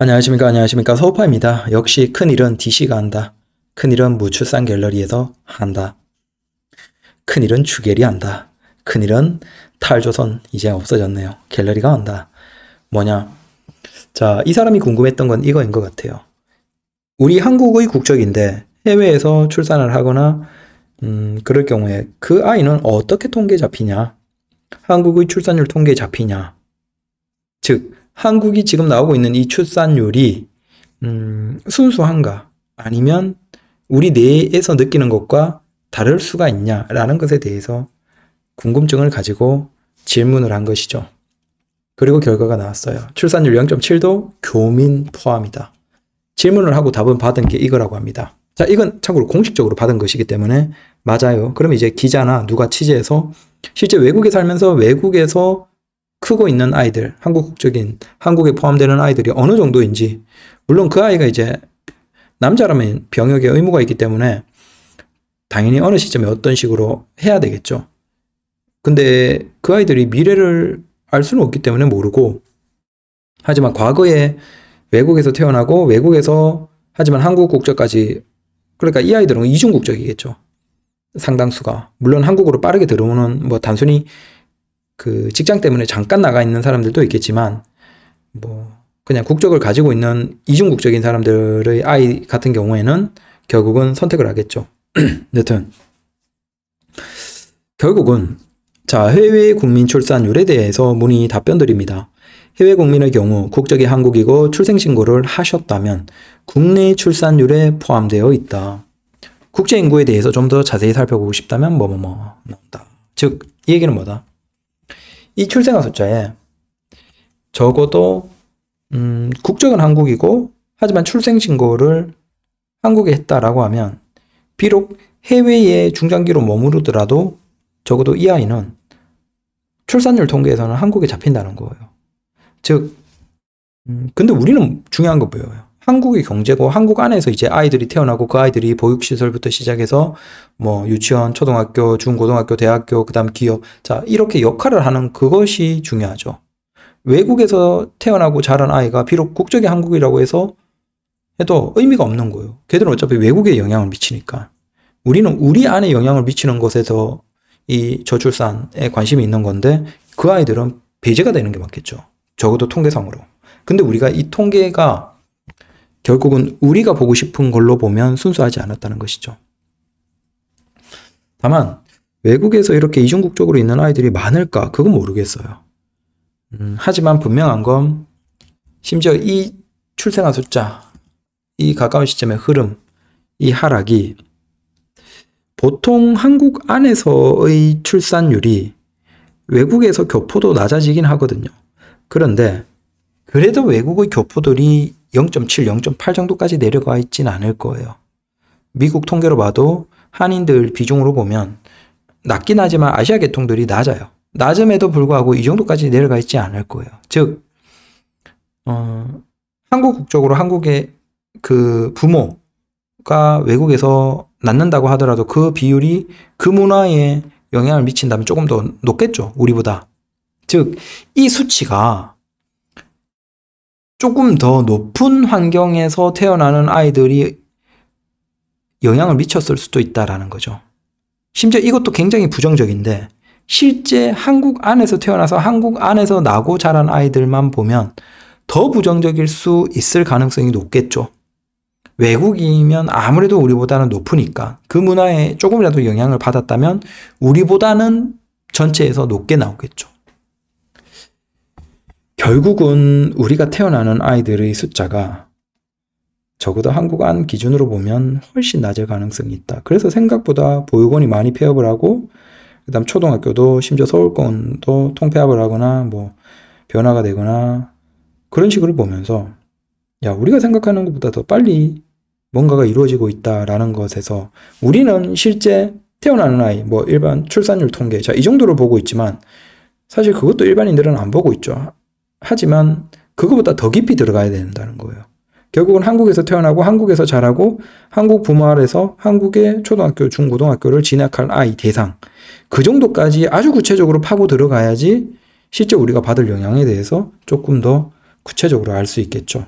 안녕하십니까 안녕하십니까 서우파입니다. 역시 큰일은 DC가 한다. 큰일은 무출산 갤러리에서 한다. 큰일은 주겔이 한다. 큰일은 탈조선 이제 없어졌네요. 갤러리가 한다. 뭐냐 자, 이 사람이 궁금했던 건 이거인 것 같아요. 우리 한국의 국적인데 해외에서 출산을 하거나 음, 그럴 경우에 그 아이는 어떻게 통계 잡히냐? 한국의 출산율 통계 잡히냐? 즉, 한국이 지금 나오고 있는 이 출산율이 음, 순수한가 아니면 우리 뇌에서 느끼는 것과 다를 수가 있냐라는 것에 대해서 궁금증을 가지고 질문을 한 것이죠. 그리고 결과가 나왔어요. 출산율 0.7도 교민 포함이다. 질문을 하고 답은 받은 게 이거라고 합니다. 자, 이건 참고로 공식적으로 받은 것이기 때문에 맞아요. 그럼 이제 기자나 누가 취재해서 실제 외국에 살면서 외국에서 크고 있는 아이들, 한국적인 한국에 포함되는 아이들이 어느 정도인지 물론 그 아이가 이제 남자라면 병역의 의무가 있기 때문에 당연히 어느 시점에 어떤 식으로 해야 되겠죠. 근데 그 아이들이 미래를 알 수는 없기 때문에 모르고 하지만 과거에 외국에서 태어나고 외국에서 하지만 한국 국적까지 그러니까 이 아이들은 이중 국적이겠죠. 상당수가 물론 한국으로 빠르게 들어오는 뭐 단순히 그 직장 때문에 잠깐 나가 있는 사람들도 있겠지만 뭐 그냥 국적을 가지고 있는 이중 국적인 사람들의 아이 같은 경우에는 결국은 선택을 하겠죠. 여튼 결국은 자 해외 국민 출산율에 대해서 문의 답변드립니다. 해외 국민의 경우 국적이 한국이고 출생신고를 하셨다면 국내 출산율에 포함되어 있다. 국제 인구에 대해서 좀 더 자세히 살펴보고 싶다면 뭐뭐뭐 나온다. 즉 이 얘기는 뭐다? 이 출생아 숫자에 적어도 음, 국적은 한국이고 하지만 출생신고를 한국에 했다라고 하면 비록 해외에 중장기로 머무르더라도 적어도 이 아이는 출산율 통계에서는 한국에 잡힌다는 거예요. 즉, 음, 근데 우리는 중요한 거 보여요. 한국의 경제고 한국 안에서 이제 아이들이 태어나고 그 아이들이 보육시설부터 시작해서 뭐 유치원, 초등학교, 중고등학교, 대학교, 그다음 기업 자 이렇게 역할을 하는 그것이 중요하죠. 외국에서 태어나고 자란 아이가 비록 국적이 한국이라고 해서 해도 의미가 없는 거예요. 걔들은 어차피 외국에 영향을 미치니까 우리는 우리 안에 영향을 미치는 것에서 이 저출산에 관심이 있는 건데 그 아이들은 배제가 되는 게 맞겠죠. 적어도 통계상으로. 근데 우리가 이 통계가 결국은 우리가 보고 싶은 걸로 보면 순수하지 않았다는 것이죠. 다만 외국에서 이렇게 이중국적으로 있는 아이들이 많을까? 그건 모르겠어요. 음, 하지만 분명한 건 심지어 이 출생아 숫자, 이 가까운 시점의 흐름, 이 하락이 보통 한국 안에서의 출산율이 외국에서 교포도 낮아지긴 하거든요. 그런데 그래도 외국의 교포들이 0.7, 0.8 정도까지 내려가 있진 않을 거예요. 미국 통계로 봐도 한인들 비중으로 보면 낮긴 하지만 아시아 계통들이 낮아요. 낮음에도 불구하고 이 정도까지 내려가 있지 않을 거예요. 즉, 어, 한국 국적으로 한국의 그 부모가 외국에서 낳는다고 하더라도 그 비율이 그 문화에 영향을 미친다면 조금 더 높겠죠. 우리보다. 즉, 이 수치가 조금 더 높은 환경에서 태어나는 아이들이 영향을 미쳤을 수도 있다라는 거죠. 심지어 이것도 굉장히 부정적인데 실제 한국 안에서 태어나서 한국 안에서 나고 자란 아이들만 보면 더 부정적일 수 있을 가능성이 높겠죠. 외국이면 아무래도 우리보다는 높으니까 그 문화에 조금이라도 영향을 받았다면 우리보다는 전체에서 높게 나오겠죠. 결국은 우리가 태어나는 아이들의 숫자가 적어도 한국 안 기준으로 보면 훨씬 낮을 가능성이 있다. 그래서 생각보다 보육원이 많이 폐업을 하고 그다음 초등학교도 심지어 서울권도 통폐합을 하거나 뭐 변화가 되거나 그런 식으로 보면서 야 우리가 생각하는 것보다 더 빨리 뭔가가 이루어지고 있다라는 것에서 우리는 실제 태어나는 아이 뭐 일반 출산율 통계 자 이 정도로 보고 있지만 사실 그것도 일반인들은 안 보고 있죠. 하지만 그것보다더 깊이 들어가야 된다는 거예요. 결국은 한국에서 태어나고 한국에서 자라고 한국 부모 아래서 한국의 초등학교, 중고등학교를 진학할 아이 대상 그 정도까지 아주 구체적으로 파고 들어가야지 실제 우리가 받을 영향에 대해서 조금 더 구체적으로 알 수 있겠죠.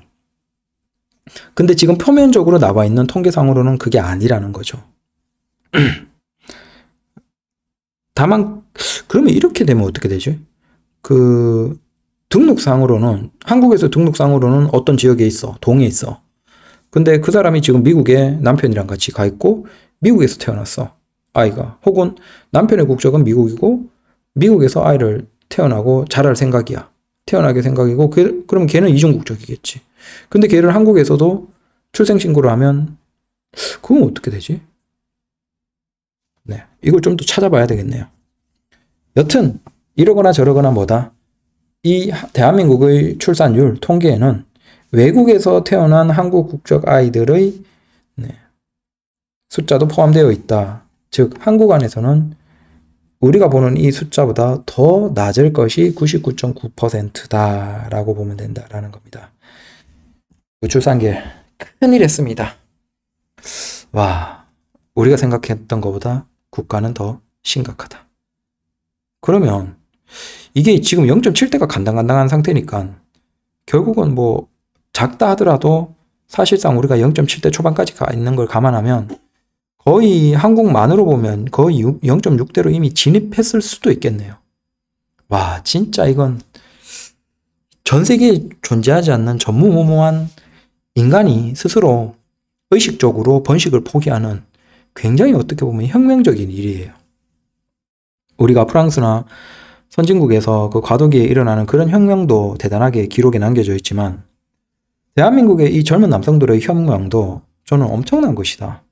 근데 지금 표면적으로 나와 있는 통계상으로는 그게 아니라는 거죠. 다만 그러면 이렇게 되면 어떻게 되죠? 그 등록상으로는 한국에서 등록상으로는 어떤 지역에 있어 동에 있어 근데 그 사람이 지금 미국에 남편이랑 같이 가 있고 미국에서 태어났어 아이가 혹은 남편의 국적은 미국이고 미국에서 아이를 태어나고 자랄 생각이야 태어나게 생각이고 그, 그럼 걔는 이중국적이겠지 근데 걔를 한국에서도 출생신고를 하면 그건 어떻게 되지? 네, 이걸 좀 더 찾아봐야 되겠네요 여튼 이러거나 저러거나 뭐다 이 대한민국의 출산율 통계에는 외국에서 태어난 한국 국적 아이들의 네, 숫자도 포함되어 있다. 즉, 한국 안에서는 우리가 보는 이 숫자보다 더 낮을 것이 99.9%다라고 보면 된다라는 겁니다. 그 출산계 큰일 했습니다. 와, 우리가 생각했던 것보다 국가는 더 심각하다. 그러면 이게 지금 0.7대가 간당간당한 상태니까 결국은 뭐 작다 하더라도 사실상 우리가 0.7대 초반까지 가 있는 걸 감안하면 거의 한국만으로 보면 거의 0.6대로 이미 진입했을 수도 있겠네요. 와 진짜 이건 전 세계에 존재하지 않는 전무후무한 인간이 스스로 의식적으로 번식을 포기하는 굉장히 어떻게 보면 혁명적인 일이에요. 우리가 프랑스나 선진국에서 그 과도기에 일어나는 그런 혁명도 대단하게 기록에 남겨져 있지만 대한민국의 이 젊은 남성들의 혁명도 저는 엄청난 것이다.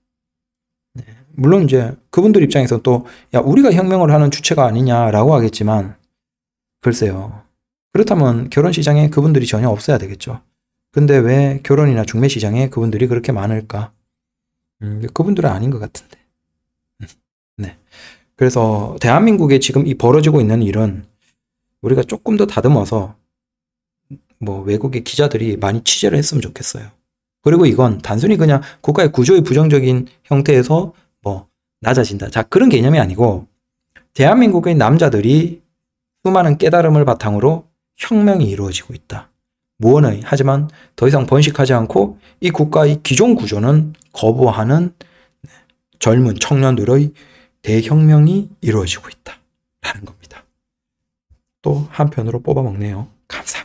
네. 물론 이제 그분들 입장에서 또 야, 우리가 혁명을 하는 주체가 아니냐라고 하겠지만 글쎄요. 그렇다면 결혼 시장에 그분들이 전혀 없어야 되겠죠. 근데 왜 결혼이나 중매 시장에 그분들이 그렇게 많을까? 음, 그분들은 아닌 것 같은데. 네. 그래서 대한민국에 지금 이 벌어지고 있는 일은 우리가 조금 더 다듬어서 뭐 외국의 기자들이 많이 취재를 했으면 좋겠어요. 그리고 이건 단순히 그냥 국가의 구조의 부정적인 형태에서 뭐 낮아진다. 자, 그런 개념이 아니고 대한민국의 남자들이 수많은 깨달음을 바탕으로 혁명이 이루어지고 있다. 무언의 하지만 더 이상 번식하지 않고 이 국가의 기존 구조는 거부하는 젊은 청년들의 대혁명이 이루어지고 있다. 라는 겁니다. 또 한편으로 뽑아먹네요. 감사합니다.